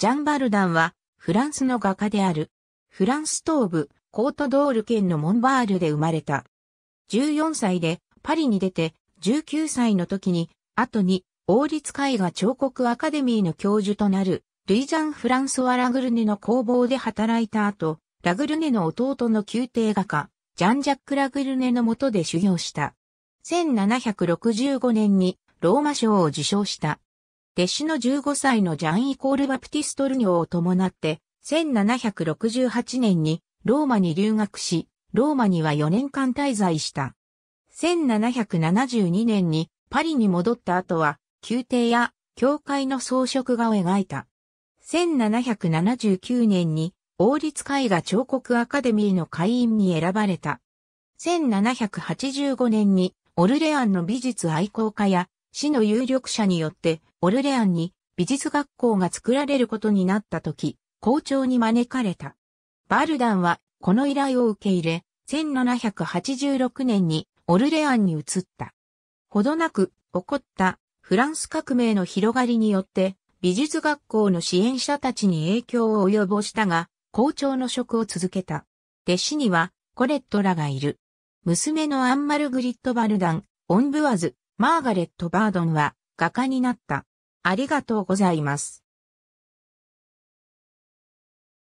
ジャン・バルダンは、フランスの画家である。フランス東部、コートドール県のモンバールで生まれた。14歳でパリに出て、19歳の時に、後に王立絵画彫刻アカデミーの教授となる、ルイジャン・フランソワ・ラグルネの工房で働いた後、ラグルネの弟の宮廷画家、ジャン・ジャック・ラグルネの下で修行した。1765年にローマ賞を受賞した。弟子の15歳のジャン・イコール・バプティストルニョーを伴って、1768年にローマに留学し、ローマには4年間滞在した。1772年にパリに戻った後は、宮廷や教会の装飾画を描いた。1779年に王立絵画彫刻アカデミーの会員に選ばれた。1785年にオルレアンの美術愛好家や市の有力者によってオルレアンに美術学校が作られることになった時、校長に招かれた。バルダンはこの依頼を受け入れ、1786年にオルレアンに移った。ほどなく起こったフランス革命の広がりによって美術学校の支援者たちに影響を及ぼしたが、校長の職を続けた。弟子にはコレットらがいる。娘のアンマルグリット・バルダン、オンブワズ、マーガレット・バードンは画家になった。ありがとうございます。